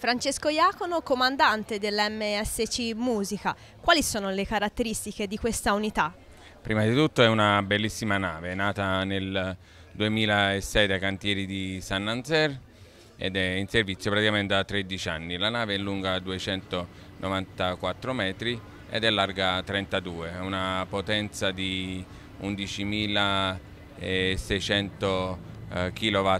Francesco Iacono, comandante dell'MSC Musica, quali sono le caratteristiche di questa unità? Prima di tutto è una bellissima nave, nata nel 2006 dai cantieri di San Nanzer ed è in servizio praticamente da 13 anni. La nave è lunga 294 metri ed è larga 32, ha una potenza di 11.600 eh, kW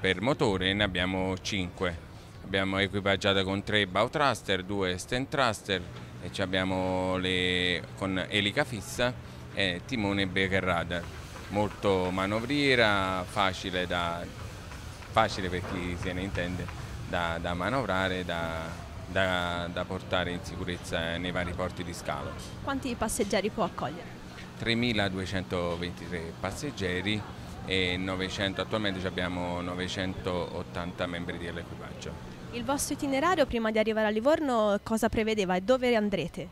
per motore e ne abbiamo 5 l'abbiamo equipaggiata con tre bow thruster, due stand thruster e abbiamo le, con elica fissa e timone e beaker radar. Molto manovriera, facile, da, facile per chi se ne intende da, da manovrare, da, da, da portare in sicurezza nei vari porti di scalo. Quanti passeggeri può accogliere? 3.223 passeggeri e 900, attualmente abbiamo 980 membri dell'equipaggio. Il vostro itinerario prima di arrivare a Livorno cosa prevedeva e dove andrete?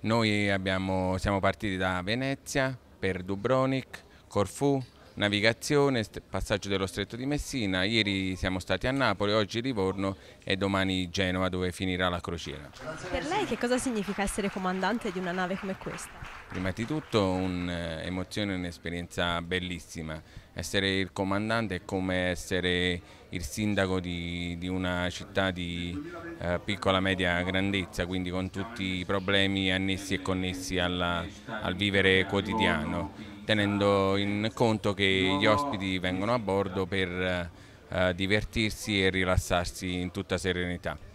Noi abbiamo, siamo partiti da Venezia per Dubrovnik, Corfù, navigazione, passaggio dello stretto di Messina, ieri siamo stati a Napoli, oggi Livorno e domani Genova dove finirà la crociera. Per lei che cosa significa essere comandante di una nave come questa? Prima di tutto un'emozione, eh, e un'esperienza bellissima, essere il comandante è come essere il sindaco di, di una città di eh, piccola media grandezza, quindi con tutti i problemi annessi e connessi alla, al vivere quotidiano tenendo in conto che gli ospiti vengono a bordo per eh, divertirsi e rilassarsi in tutta serenità.